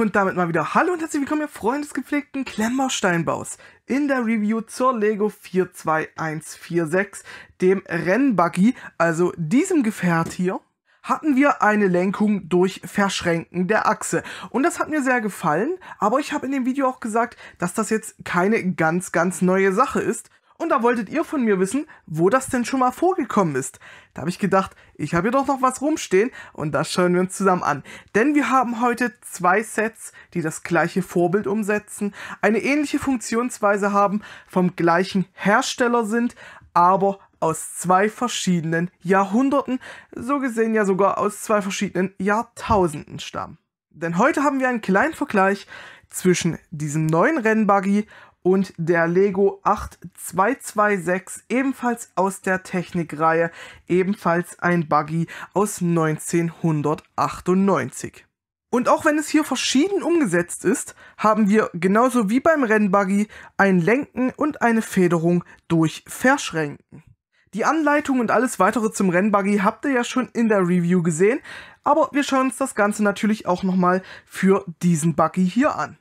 Und damit mal wieder Hallo und herzlich willkommen, ihr Freunde des gepflegten Klemmersteinbaus. In der Review zur Lego 42146, dem Rennbuggy, also diesem Gefährt hier, hatten wir eine Lenkung durch Verschränken der Achse. Und das hat mir sehr gefallen, aber ich habe in dem Video auch gesagt, dass das jetzt keine ganz, ganz neue Sache ist, und da wolltet ihr von mir wissen, wo das denn schon mal vorgekommen ist. Da habe ich gedacht, ich habe hier doch noch was rumstehen und das schauen wir uns zusammen an. Denn wir haben heute zwei Sets, die das gleiche Vorbild umsetzen, eine ähnliche Funktionsweise haben, vom gleichen Hersteller sind, aber aus zwei verschiedenen Jahrhunderten, so gesehen ja sogar aus zwei verschiedenen Jahrtausenden stammen. Denn heute haben wir einen kleinen Vergleich zwischen diesem neuen Rennbuggy und der Lego 8226, ebenfalls aus der Technikreihe, ebenfalls ein Buggy aus 1998. Und auch wenn es hier verschieden umgesetzt ist, haben wir genauso wie beim Rennbuggy ein Lenken und eine Federung durch Verschränken. Die Anleitung und alles weitere zum Rennbuggy habt ihr ja schon in der Review gesehen, aber wir schauen uns das Ganze natürlich auch nochmal für diesen Buggy hier an.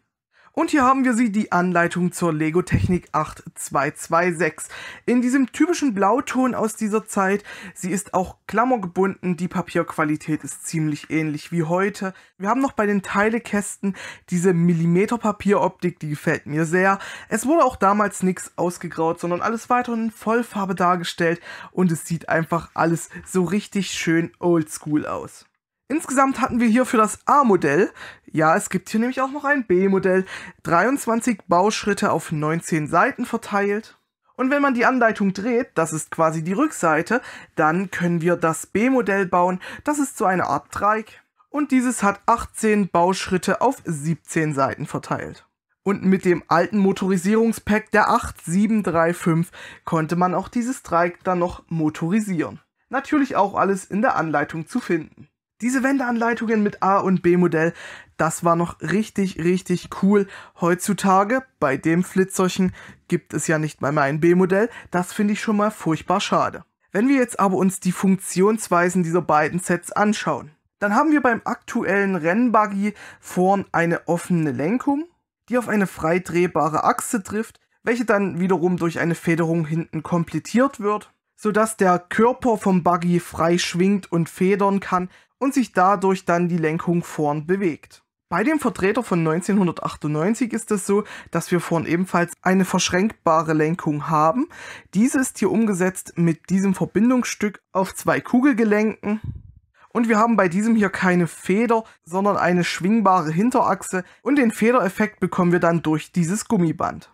Und hier haben wir sie, die Anleitung zur Lego Technik 8226. In diesem typischen Blauton aus dieser Zeit. Sie ist auch klammergebunden. Die Papierqualität ist ziemlich ähnlich wie heute. Wir haben noch bei den Teilekästen diese Millimeterpapieroptik, die gefällt mir sehr. Es wurde auch damals nichts ausgegraut, sondern alles weiter in Vollfarbe dargestellt. Und es sieht einfach alles so richtig schön oldschool aus. Insgesamt hatten wir hier für das A-Modell, ja, es gibt hier nämlich auch noch ein B-Modell, 23 Bauschritte auf 19 Seiten verteilt. Und wenn man die Anleitung dreht, das ist quasi die Rückseite, dann können wir das B-Modell bauen, das ist so eine Art Dreieck. Und dieses hat 18 Bauschritte auf 17 Seiten verteilt. Und mit dem alten Motorisierungspack der 8735 konnte man auch dieses Dreieck dann noch motorisieren. Natürlich auch alles in der Anleitung zu finden. Diese Wendeanleitungen mit A- und B-Modell, das war noch richtig, richtig cool. Heutzutage, bei dem Flitzerchen, gibt es ja nicht mal mehr ein B-Modell. Das finde ich schon mal furchtbar schade. Wenn wir jetzt aber uns die Funktionsweisen dieser beiden Sets anschauen, dann haben wir beim aktuellen Rennbuggy vorn eine offene Lenkung, die auf eine frei drehbare Achse trifft, welche dann wiederum durch eine Federung hinten komplettiert wird sodass der Körper vom Buggy frei schwingt und federn kann und sich dadurch dann die Lenkung vorn bewegt. Bei dem Vertreter von 1998 ist es so, dass wir vorn ebenfalls eine verschränkbare Lenkung haben. Diese ist hier umgesetzt mit diesem Verbindungsstück auf zwei Kugelgelenken. Und wir haben bei diesem hier keine Feder, sondern eine schwingbare Hinterachse und den Federeffekt bekommen wir dann durch dieses Gummiband.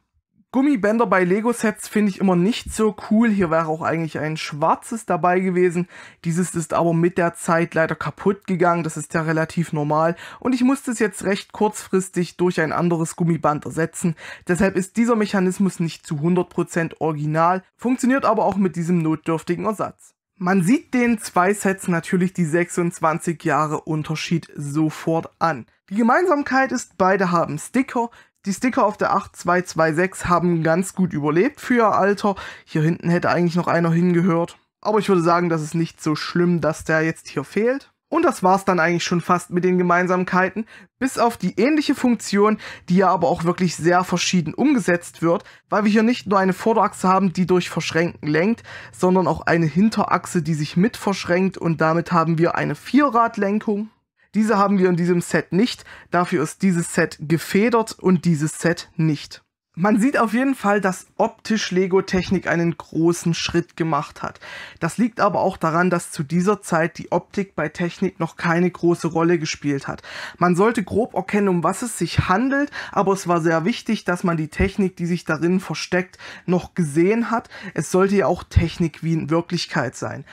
Gummibänder bei Lego-Sets finde ich immer nicht so cool. Hier wäre auch eigentlich ein schwarzes dabei gewesen. Dieses ist aber mit der Zeit leider kaputt gegangen. Das ist ja relativ normal. Und ich musste es jetzt recht kurzfristig durch ein anderes Gummiband ersetzen. Deshalb ist dieser Mechanismus nicht zu 100% original, funktioniert aber auch mit diesem notdürftigen Ersatz. Man sieht den zwei Sets natürlich die 26 Jahre Unterschied sofort an. Die Gemeinsamkeit ist, beide haben Sticker, die Sticker auf der 8226 haben ganz gut überlebt für ihr Alter. Hier hinten hätte eigentlich noch einer hingehört. Aber ich würde sagen, das ist nicht so schlimm, dass der jetzt hier fehlt. Und das war's dann eigentlich schon fast mit den Gemeinsamkeiten, bis auf die ähnliche Funktion, die ja aber auch wirklich sehr verschieden umgesetzt wird, weil wir hier nicht nur eine Vorderachse haben, die durch Verschränken lenkt, sondern auch eine Hinterachse, die sich mit verschränkt und damit haben wir eine Vierradlenkung. Diese haben wir in diesem Set nicht. Dafür ist dieses Set gefedert und dieses Set nicht. Man sieht auf jeden Fall, dass optisch Lego Technik einen großen Schritt gemacht hat. Das liegt aber auch daran, dass zu dieser Zeit die Optik bei Technik noch keine große Rolle gespielt hat. Man sollte grob erkennen, um was es sich handelt, aber es war sehr wichtig, dass man die Technik, die sich darin versteckt, noch gesehen hat. Es sollte ja auch Technik wie in Wirklichkeit sein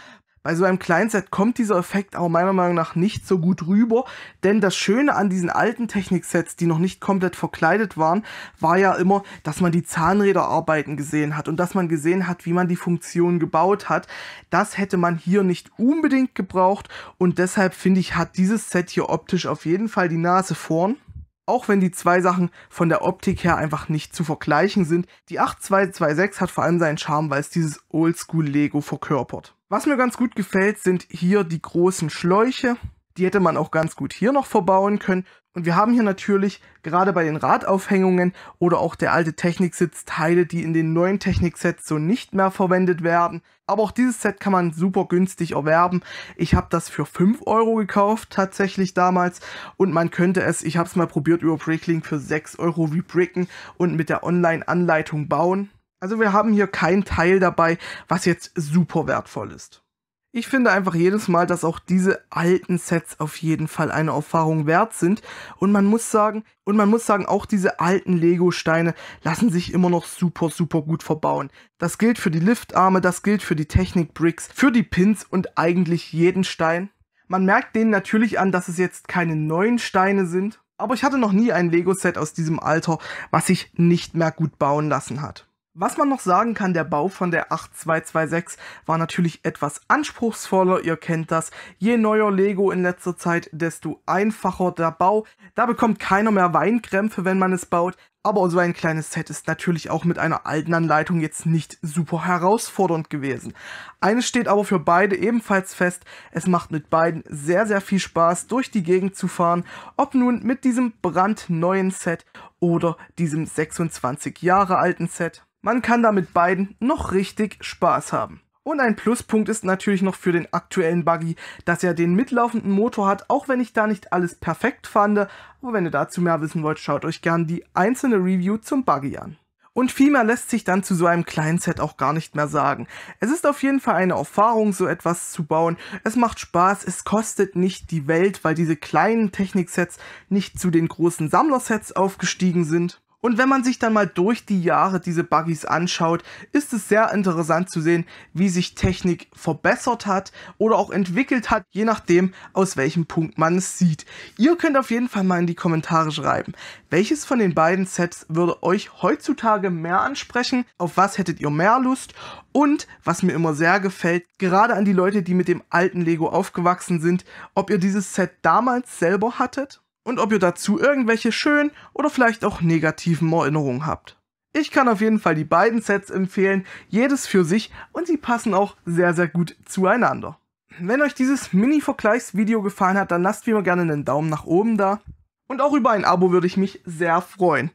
bei so einem Client-Set kommt dieser Effekt auch meiner Meinung nach nicht so gut rüber, denn das Schöne an diesen alten Technik-Sets, die noch nicht komplett verkleidet waren, war ja immer, dass man die Zahnräderarbeiten gesehen hat und dass man gesehen hat, wie man die Funktion gebaut hat. Das hätte man hier nicht unbedingt gebraucht und deshalb finde ich, hat dieses Set hier optisch auf jeden Fall die Nase vorn auch wenn die zwei Sachen von der Optik her einfach nicht zu vergleichen sind. Die 8226 hat vor allem seinen Charme, weil es dieses Oldschool-Lego verkörpert. Was mir ganz gut gefällt, sind hier die großen Schläuche. Die hätte man auch ganz gut hier noch verbauen können. Und wir haben hier natürlich gerade bei den Radaufhängungen oder auch der alte Techniksitz Teile, die in den neuen Techniksets so nicht mehr verwendet werden. Aber auch dieses Set kann man super günstig erwerben. Ich habe das für 5 Euro gekauft tatsächlich damals und man könnte es, ich habe es mal probiert über Bricklink, für 6 Euro rebricken und mit der Online-Anleitung bauen. Also wir haben hier kein Teil dabei, was jetzt super wertvoll ist. Ich finde einfach jedes Mal, dass auch diese alten Sets auf jeden Fall eine Erfahrung wert sind und man muss sagen, und man muss sagen, auch diese alten Lego Steine lassen sich immer noch super super gut verbauen. Das gilt für die Liftarme, das gilt für die Technik Bricks, für die Pins und eigentlich jeden Stein. Man merkt denen natürlich an, dass es jetzt keine neuen Steine sind, aber ich hatte noch nie ein Lego Set aus diesem Alter, was sich nicht mehr gut bauen lassen hat. Was man noch sagen kann, der Bau von der 8226 war natürlich etwas anspruchsvoller, ihr kennt das. Je neuer Lego in letzter Zeit, desto einfacher der Bau. Da bekommt keiner mehr Weinkrämpfe, wenn man es baut. Aber so ein kleines Set ist natürlich auch mit einer alten Anleitung jetzt nicht super herausfordernd gewesen. Eines steht aber für beide ebenfalls fest, es macht mit beiden sehr, sehr viel Spaß, durch die Gegend zu fahren, ob nun mit diesem brandneuen Set oder diesem 26 Jahre alten Set. Man kann damit beiden noch richtig Spaß haben. Und ein Pluspunkt ist natürlich noch für den aktuellen Buggy, dass er den mitlaufenden Motor hat, auch wenn ich da nicht alles perfekt fand. Aber wenn ihr dazu mehr wissen wollt, schaut euch gern die einzelne Review zum Buggy an. Und viel mehr lässt sich dann zu so einem kleinen Set auch gar nicht mehr sagen. Es ist auf jeden Fall eine Erfahrung, so etwas zu bauen. Es macht Spaß, es kostet nicht die Welt, weil diese kleinen Techniksets nicht zu den großen Sammlersets aufgestiegen sind. Und wenn man sich dann mal durch die Jahre diese Buggies anschaut, ist es sehr interessant zu sehen, wie sich Technik verbessert hat oder auch entwickelt hat, je nachdem, aus welchem Punkt man es sieht. Ihr könnt auf jeden Fall mal in die Kommentare schreiben, welches von den beiden Sets würde euch heutzutage mehr ansprechen, auf was hättet ihr mehr Lust und was mir immer sehr gefällt, gerade an die Leute, die mit dem alten Lego aufgewachsen sind, ob ihr dieses Set damals selber hattet und ob ihr dazu irgendwelche schönen oder vielleicht auch negativen Erinnerungen habt. Ich kann auf jeden Fall die beiden Sets empfehlen, jedes für sich und sie passen auch sehr, sehr gut zueinander. Wenn euch dieses Mini-Vergleichsvideo gefallen hat, dann lasst wie immer gerne einen Daumen nach oben da. Und auch über ein Abo würde ich mich sehr freuen.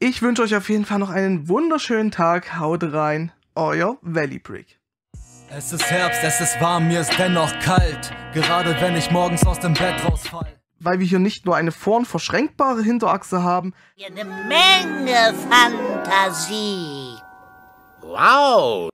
Ich wünsche euch auf jeden Fall noch einen wunderschönen Tag. Haut rein, euer Valley Brick. Es ist Herbst, es ist warm, mir ist dennoch kalt. Gerade wenn ich morgens aus dem Bett rausfall weil wir hier nicht nur eine vorn verschränkbare Hinterachse haben. Eine Menge Fantasie. Wow,